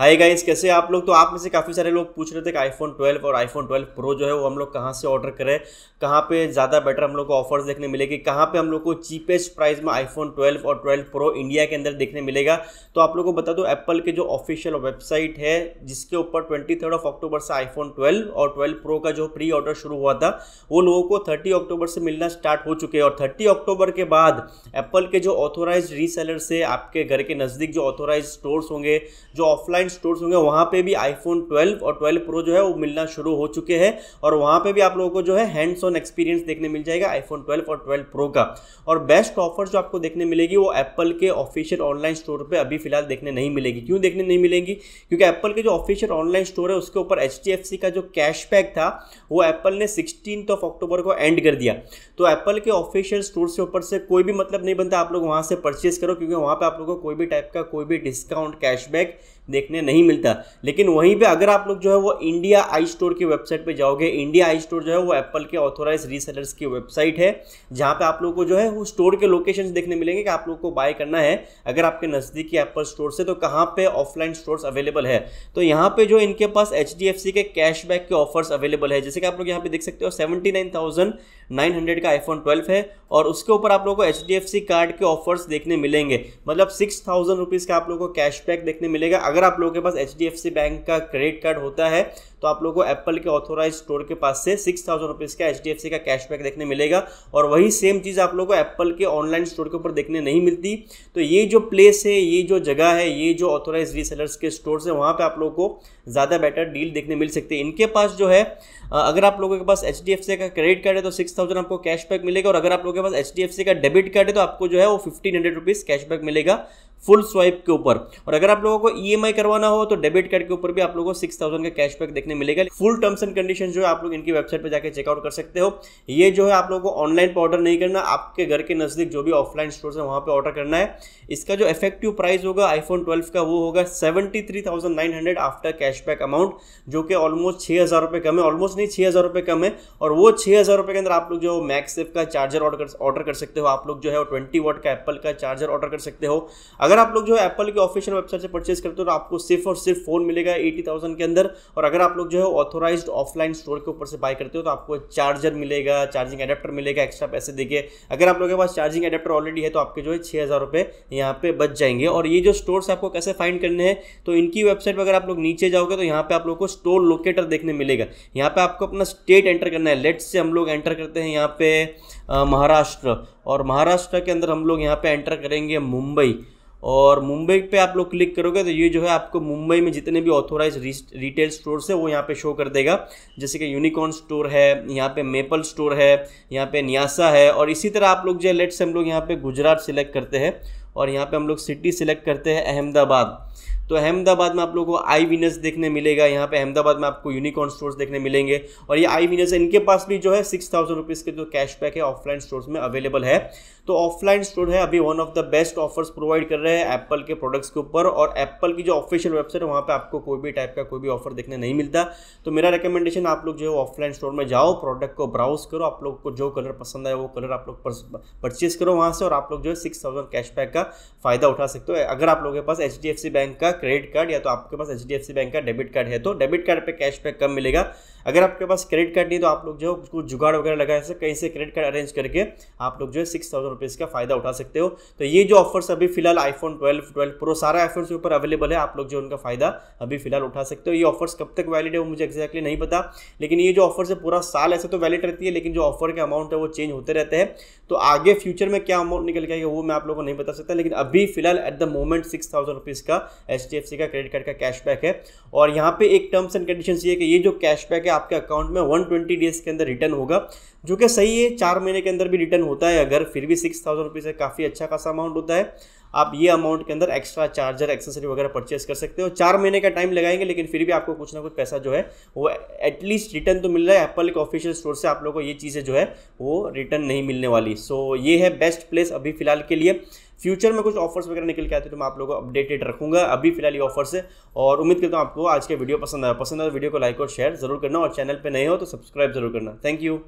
hi guys कैसे आप लोग तो आप में से काफ़ी सारे लोग पूछ रहे थे कि आईफोन 12 और आईफोन 12 प्रो जो है वो हम लोग कहाँ से ऑर्डर करें कहाँ पे ज़्यादा बेटर हम लोग को ऑफर्स देखने मिलेगी कहाँ पे हम लोग को चीपेस्ट प्राइस में आईफोन 12 और 12 प्रो इंडिया के अंदर देखने मिलेगा तो आप लोग को बता दो एप्पल के जो ऑफिशियल वेबसाइट है जिसके ऊपर ट्वेंटी ऑफ अक्टूबर से आईफोन ट्वेल्व और ट्वेल्व प्रो का जो प्री ऑर्डर शुरू हुआ था वो लोगों को थर्टी अक्टूबर से मिलना स्टार्ट हो चुके हैं और थर्टी अक्टूबर के बाद एप्पल के जो ऑथोराइज रीसेलर से आपके घर के नज़दीक जो ऑथोराइज स्टोर्स होंगे जो ऑफलाइन ऑनलाइन स्टोर्स होंगे वहाँ पे भी आईफोन 12 और 12 प्रो जो है वो मिलना शुरू हो चुके हैं और वहाँ पे भी आप लोगों को जो है हैंड्स ऑन एक्सपीरियंस देखने मिल जाएगा आईफोन 12 और 12 प्रो का और बेस्ट ऑफर जो आपको देखने मिलेगी वो एप्पल के ऑफिशियल ऑनलाइन स्टोर पर अभी फिलहाल देखने नहीं मिलेगी क्यों देखने नहीं मिलेंगी क्योंकि एप्पल के जो ऑफिशियल ऑनलाइन स्टोर है उसके ऊपर एच का जो कैशबैक था वो एप्पल ने सिक्सटीन ऑफ अक्टूबर को एंड कर दिया तो एप्पल के ऑफिशियल स्टोर से ऊपर से कोई भी मतलब नहीं बनता आप लोग वहाँ से परचेज करो क्योंकि वहाँ पर आप लोगों को कोई भी टाइप का कोई भी डिस्काउंट कैशबैक देखने नहीं मिलता लेकिन वहीं पे अगर आप लोग जो है वो इंडिया आई स्टोर की वेबसाइट पे जाओगे इंडिया आई स्टोर जो है वो एप्पल के ऑथोराइज रीसेलर्स की वेबसाइट है जहाँ पे आप लोग को जो है वो स्टोर के लोकेशन देखने मिलेंगे कि आप लोग को बाय करना है अगर आपके नज़दीकी एप्पल स्टोर से तो कहाँ पर ऑफलाइन स्टोर अवेलेबल है तो यहाँ पर जो इनके पास एच के कैशबैक के ऑफर्स अवेलेबल है जैसे कि आप लोग यहाँ पे देख सकते हो सेवेंटी का आईफोन ट्वेल्व है और उसके ऊपर आप लोग को एच कार्ड के ऑफर्स देखने मिलेंगे मतलब सिक्स थाउजेंड का आप लोग को कैशबैक देखने मिलेगा अगर अगर आप लोगों के पास एच बैंक का क्रेडिट कार्ड होता है तो आप लोगों को एप्पल के ऑथोराइज स्टोर के पास से सिक्स थाउजेंड रुपीज़ का एच का कैशबैक देखने मिलेगा और वही सेम चीज़ आप लोगों को एप्पल के ऑनलाइन स्टोर के ऊपर देखने नहीं मिलती तो ये जो प्लेस है ये जो जगह है ये जो ऑथोराइज रीसेलर्स के स्टोर है वहाँ पर आप लोगों को ज़्यादा बेटर डील देखने मिल सकती है इनके पास जो है अगर आप लोगों के पास एच का क्रेडिट कार्ड है तो सिक्स थाउजेंड आपको कैशबैक मिलेगा और अगर आप लोगों के पास एच का डेबिट कार्ड है तो आपको जो है वो फिफ्टीन हंड्रेड रुपीज़ कैशबैक मिलेगा फुल स्वाइप के ऊपर और अगर आप लोगों को ई e करवाना हो तो डेबिट कार्ड के ऊपर भी आप लोगों को सिक्स थाउजेंड का कैशबैक देखने मिलेगा फुल टर्म्स एंड कंडीशन जो है आप लोग इनकी वेबसाइट पर जाकर चेकआउट कर सकते हो ये जो है आप लोगों को ऑनलाइन पर ऑर्डर नहीं करना आपके घर के नज़दीक जो भी ऑफलाइन स्टोर है वहाँ पर ऑर्डर करना है इसका जो इफेक्टिव प्राइस होगा आईफोन ट्वेल्व का वो होगा seventy after cash cashback amount जो कि ऑलमोस्ट छः हज़ार रुपये कम है ऑलमोस्ट नहीं छः हज़ार रुपये कम है और वो छः हज़ार रुपये के अंदर आप लोग जो मैक्स सेफ का चार्जर ऑर्डर कर ऑर्डर कर सकते हो आप लोग जो है ट्वेंटी वॉट का एप्पल का चार्जर ऑर्डर कर सकते हो अगर आप लोग जो है एप्पल की ऑफिशियल वेबसाइट से परचेज करते हो तो आपको सिर्फ और सिर्फ फ़ोन मिलेगा एटी थाउजेंड के अंदर और अगर आप लोग जो है ऑथोराइज ऑफलाइन स्टोर के ऊपर से बाय करते हो तो आपको चार्जर मिलेगा चार्जिंग एडेप्टर मिलेगा एक्स्ट्रा पैसे देके अगर आप लोगों के पास चार्जिंग एडेप्टर ऑलरेडी है तो आपके जो है छः हज़ार रुपये यहाँ पे बच जाएंगे और ये जो स्टोर्स आपको कैसे फाइंड करने हैं तो इनकी वेबसाइट पर अगर आप लोग नीचे जाओ जाओगे तो यहाँ पे आप लोग को स्टोर लोकेटर देखने मिलेगा यहाँ पे आपको अपना स्टेट एंटर करना है लेट्स से हम लोग एंटर करते हैं यहाँ पे महाराष्ट्र और महाराष्ट्र के अंदर हम लोग यहाँ पे एंटर करेंगे मुंबई और मुंबई पे आप लोग क्लिक करोगे तो ये जो है आपको मुंबई में जितने भी ऑथोराइज रिटेल स्टोर है वो यहाँ पे शो कर देगा जैसे कि यूनिकॉर्न स्टोर है यहाँ पे मेपल स्टोर है यहाँ पे न्यासा है और इसी तरह आप लोग जो है लेट्स हम लोग यहाँ पे गुजरात सिलेक्ट करते हैं और यहाँ पे हम लोग सिटी सिलेक्ट करते हैं अहमदाबाद तो अहमदाबाद में आप लोगों को आई विनस देखने मिलेगा यहाँ पे अहमदाबाद में आपको यूनिकॉर्न स्टोर्स देखने मिलेंगे और ये आई विनस इनके पास भी जो है सिक्स थाउजेंड रुपीज़ के जो कैशबैक है ऑफलाइन स्टोर्स में अवेलेबल है तो ऑफलाइन स्टोर है अभी one of the best offers provide कर रहे हैं एप्पल के प्रोडक्ट्स के ऊपर और एप्पल की जो ऑफिशियल वेबसाइट है वहाँ पर आपको कोई भी टाइप का कोई भी ऑफर देखने नहीं मिलता तो मेरा रिकमेंडेशन आप लोग जो है ऑफलाइन स्टोर में जाओ प्रोडक्ट को ब्राउज करो आप लोग को जो कलर पसंद आए वो कलर आप लोग परचेज करो वहाँ से और आप लोग जो है सिक्स थाउजेंड कैशबैक का फायदा उठा सकते हो अगर आप लोगों के पास एच बैंक का क्रेडिट कार्ड या तो आपके पास एच बैंक का डेबिट कार्ड है तो डेबिट कार्ड पे कैशबैक कम मिलेगा अगर आपके पास क्रेडिट कार्ड नहीं तो आप लोग जो कुछ जुगाड़ वगैरह लगा से कहीं से क्रेडिट कार्ड अरेंज करके आप लोग जो है सिक्स थाउजेंड रुपीज़ का फायदा उठा सकते हो तो ये जो ऑफर्स अभी फिलहाल आईफोन ट्वेल्व ट्वेल्व प्रो सारा आईफोन के ऊपर अवेलेबल है आप लोग जो उनका फायदा अभी फिलहाल उठा सकते हो ये ऑफर्स कब तक वैलिड है वो मुझे एक्जैक्टली नहीं पता लेकिन ये जो ऑफर्स है पूरा साल ऐसे तो वैलिड रहती है लेकिन जो ऑफर के अमाउंट है वो चेंज होते रहते हैं तो आगे फ्यूचर में क्या अमाउंट निकल के आएगा वो मैं आप लोगों को नहीं बता सकता लेकिन अभी फिलहाल at the moment six thousand rupees का एच डी एफ सी का क्रेडिट कार्ड का कैशबैक है और यहाँ पे एक टर्म्स एंड कंडीशन ये है कि ये जो कैशबैक है आपके अकाउंट में वन ट्वेंटी डेज के अंदर रिटर्न होगा जो कि सही है चार महीने के अंदर भी रिटर्न होता है अगर फिर भी सिक्स थाउजेंड रुपीज़ है काफ़ी अच्छा खासा अमाउंट होता है आप ये अमाउंट के अंदर एक्स्ट्रा चार्जर एक्सेसरी वगैरह परचेस कर सकते हो चार महीने का टाइम लगाएंगे लेकिन फिर भी आपको कुछ ना कुछ पैसा जो है वो एटलीस्ट रिटर्न तो मिल रहा है एप्पल के ऑफिशियल स्टोर से आप लोग को ये चीज़ें जो है वो रिटर्न नहीं मिलने वाली सो so, ये है बेस्ट प्लेस अभी फिलहाल के लिए फ्यूचर में कुछ ऑफर्स वगैरह निकल के आते हैं तो मैं आप लोगों को अपडेटेड रखूंगा अभी फिलहाल ये ऑफर्स है और उम्मीद करता हूँ आपको आज के वीडियो पसंद आया पसंद आया वीडियो तो को लाइक और शेयर जरूर करना और चैनल पर नए हो तो सब्सक्राइब जरूर करना थैंक यू